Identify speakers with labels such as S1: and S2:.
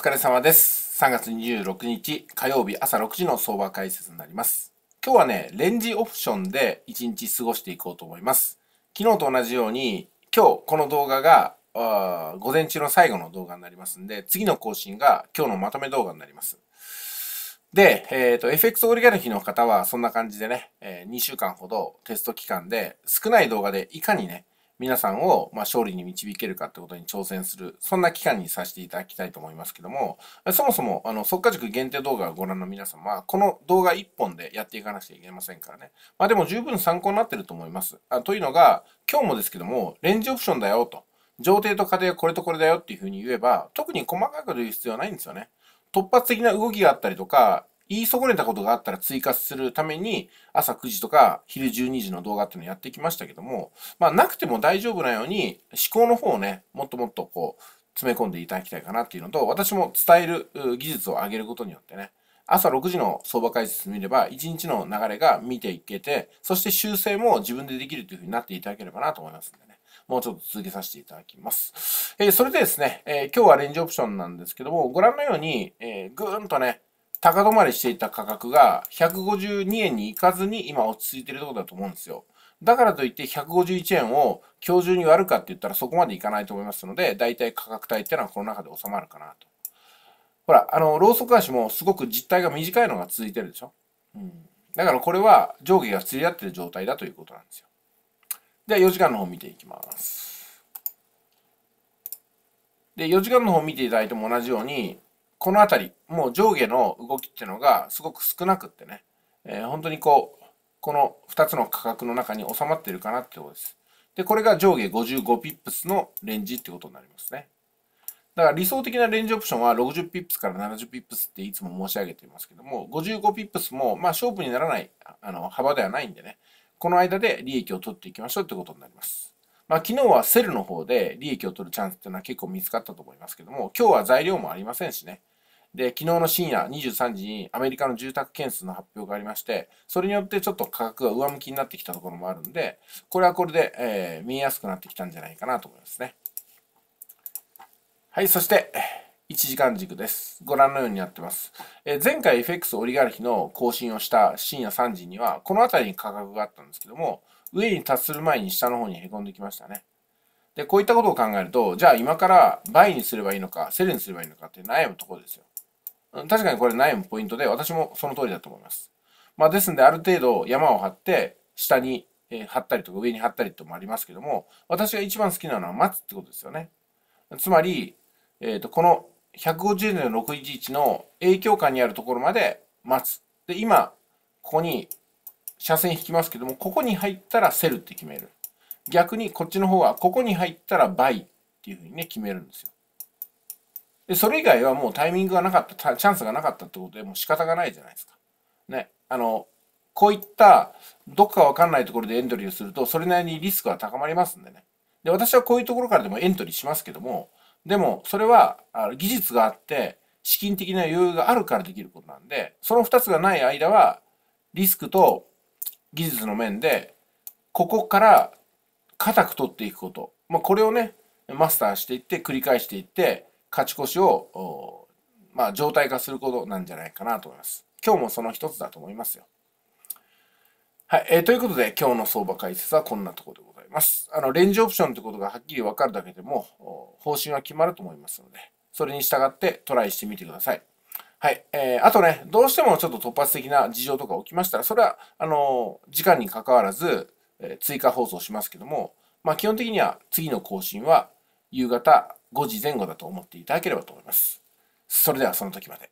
S1: お疲れ様です。3月26日火曜日朝6時の相場解説になります。今日はね、レンジオプションで1日過ごしていこうと思います。昨日と同じように、今日この動画が午前中の最後の動画になりますんで、次の更新が今日のまとめ動画になります。で、えっ、ー、と、FX オリガルヒの方はそんな感じでね、えー、2週間ほどテスト期間で少ない動画でいかにね、皆さんを、ま勝利に導けるかってことに挑戦する、そんな期間にさせていただきたいと思いますけども、そもそも、あの、即可塾限定動画をご覧の皆様は、この動画1本でやっていかなくちゃいけませんからね。まあでも十分参考になってると思います。あというのが、今日もですけども、レンジオプションだよと、上程と下程はこれとこれだよっていうふうに言えば、特に細かく言う必要はないんですよね。突発的な動きがあったりとか、言い損ねたことがあったら追加するために、朝9時とか昼12時の動画っていうのをやってきましたけども、まあなくても大丈夫なように、思考の方をね、もっともっとこう、詰め込んでいただきたいかなっていうのと、私も伝える技術を上げることによってね、朝6時の相場解説見れば、1日の流れが見ていけて、そして修正も自分でできるというふうになっていただければなと思いますんでね。もうちょっと続けさせていただきます。えー、それでですね、えー、今日はレンジオプションなんですけども、ご覧のように、えー、ぐーんとね、高止まりしていた価格が152円に行かずに今落ち着いてるところだと思うんですよ。だからといって151円を今日中に割るかって言ったらそこまでいかないと思いますので、大体価格帯っていうのはこの中で収まるかなと。ほら、あの、ローソク足もすごく実体が短いのが続いてるでしょ。うん。だからこれは上下が釣り合ってる状態だということなんですよ。では4時間の方見ていきます。で、4時間の方見ていただいても同じように、この辺り、もう上下の動きっていうのがすごく少なくってね、えー、本当にこう、この2つの価格の中に収まってるかなってことです。で、これが上下55ピップスのレンジってことになりますね。だから理想的なレンジオプションは60ピップスから70ピップスっていつも申し上げていますけども、55ピップスもまあ勝負にならないあの幅ではないんでね、この間で利益を取っていきましょうってことになります。まあ、昨日はセルの方で利益を取るチャンスっていうのは結構見つかったと思いますけども、今日は材料もありませんしね、で、昨日の深夜23時にアメリカの住宅件数の発表がありまして、それによってちょっと価格が上向きになってきたところもあるんで、これはこれで、えー、見えやすくなってきたんじゃないかなと思いますね。はい、そして、1時間軸です。ご覧のようになってます。え前回 FX オリガルヒの更新をした深夜3時には、この辺りに価格があったんですけども、上に達する前に下の方に凹んできましたね。で、こういったことを考えると、じゃあ今から倍にすればいいのか、セルにすればいいのかって悩むところですよ。確かにこれ悩むポイントで、私もその通りだと思います。まあ、ですんで、ある程度山を張って、下に、え張ったりとか上に張ったりともありますけども、私が一番好きなのは待つってことですよね。つまり、えっ、ー、と、この150年の611の影響下にあるところまで待つ。で、今、ここに斜線引きますけども、ここに入ったらセルって決める。逆にこっちの方は、ここに入ったら倍っていうふうにね、決めるんですよ。で、それ以外はもうタイミングがなかった、チャンスがなかったってことでもう仕方がないじゃないですか。ね。あの、こういった、どっかわかんないところでエントリーをすると、それなりにリスクは高まりますんでね。で、私はこういうところからでもエントリーしますけども、でも、それは、技術があって、資金的な余裕があるからできることなんで、その2つがない間は、リスクと技術の面で、ここから固く取っていくこと。まあ、これをね、マスターしていって、繰り返していって、勝ち越しを、まあ、状態化することなんじゃないかなと思います。今日もその一つだと思いますよ。はい。えー、ということで、今日の相場解説はこんなところでございます。あの、レンジオプションってことがはっきりわかるだけでも、方針は決まると思いますので、それに従ってトライしてみてください。はい。えー、あとね、どうしてもちょっと突発的な事情とか起きましたら、それは、あのー、時間に関わらず、えー、追加放送しますけども、まあ、基本的には次の更新は夕方5時前後だと思っていただければと思います。それではその時まで。